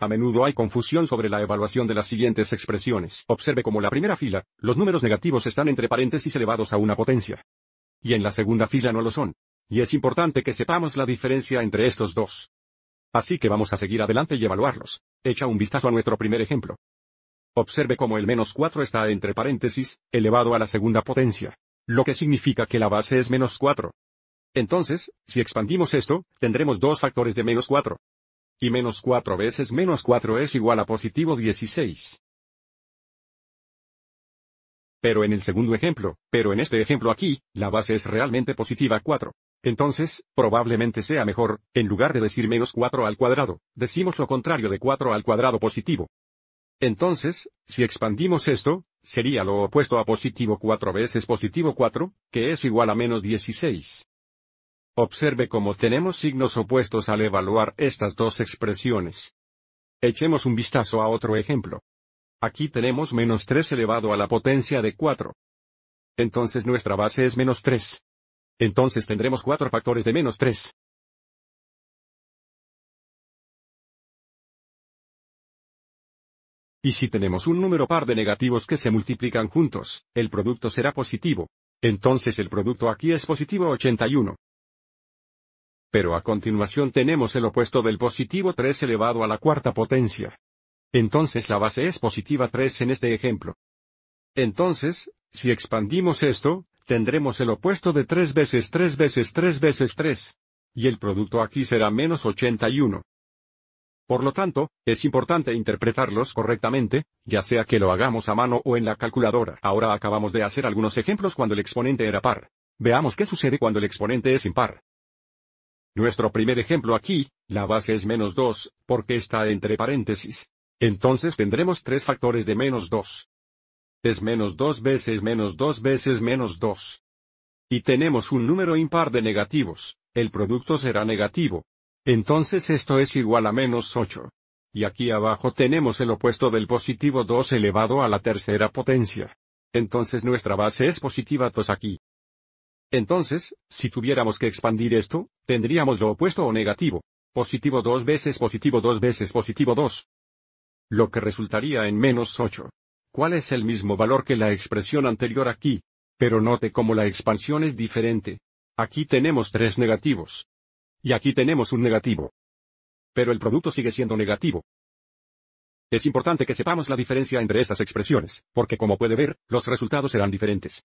A menudo hay confusión sobre la evaluación de las siguientes expresiones. Observe como la primera fila, los números negativos están entre paréntesis elevados a una potencia. Y en la segunda fila no lo son. Y es importante que sepamos la diferencia entre estos dos. Así que vamos a seguir adelante y evaluarlos. Echa un vistazo a nuestro primer ejemplo. Observe cómo el menos 4 está entre paréntesis, elevado a la segunda potencia. Lo que significa que la base es menos 4. Entonces, si expandimos esto, tendremos dos factores de menos 4 y menos 4 veces menos 4 es igual a positivo 16. Pero en el segundo ejemplo, pero en este ejemplo aquí, la base es realmente positiva 4. Entonces, probablemente sea mejor, en lugar de decir menos 4 al cuadrado, decimos lo contrario de 4 al cuadrado positivo. Entonces, si expandimos esto, sería lo opuesto a positivo 4 veces positivo 4, que es igual a menos 16. Observe cómo tenemos signos opuestos al evaluar estas dos expresiones. Echemos un vistazo a otro ejemplo. Aquí tenemos menos 3 elevado a la potencia de 4. Entonces nuestra base es menos 3. Entonces tendremos cuatro factores de menos 3. Y si tenemos un número par de negativos que se multiplican juntos, el producto será positivo. Entonces el producto aquí es positivo 81. Pero a continuación tenemos el opuesto del positivo 3 elevado a la cuarta potencia. Entonces la base es positiva 3 en este ejemplo. Entonces, si expandimos esto, tendremos el opuesto de 3 veces 3 veces 3 veces 3. Y el producto aquí será menos 81. Por lo tanto, es importante interpretarlos correctamente, ya sea que lo hagamos a mano o en la calculadora. Ahora acabamos de hacer algunos ejemplos cuando el exponente era par. Veamos qué sucede cuando el exponente es impar. Nuestro primer ejemplo aquí, la base es menos 2, porque está entre paréntesis. Entonces tendremos tres factores de menos 2. Es menos 2 veces menos 2 veces menos 2. Y tenemos un número impar de negativos, el producto será negativo. Entonces esto es igual a menos 8. Y aquí abajo tenemos el opuesto del positivo 2 elevado a la tercera potencia. Entonces nuestra base es positiva 2 aquí. Entonces, si tuviéramos que expandir esto, tendríamos lo opuesto o negativo. Positivo dos veces positivo dos veces positivo 2. Lo que resultaría en menos 8. ¿Cuál es el mismo valor que la expresión anterior aquí? Pero note cómo la expansión es diferente. Aquí tenemos tres negativos. Y aquí tenemos un negativo. Pero el producto sigue siendo negativo. Es importante que sepamos la diferencia entre estas expresiones, porque como puede ver, los resultados serán diferentes.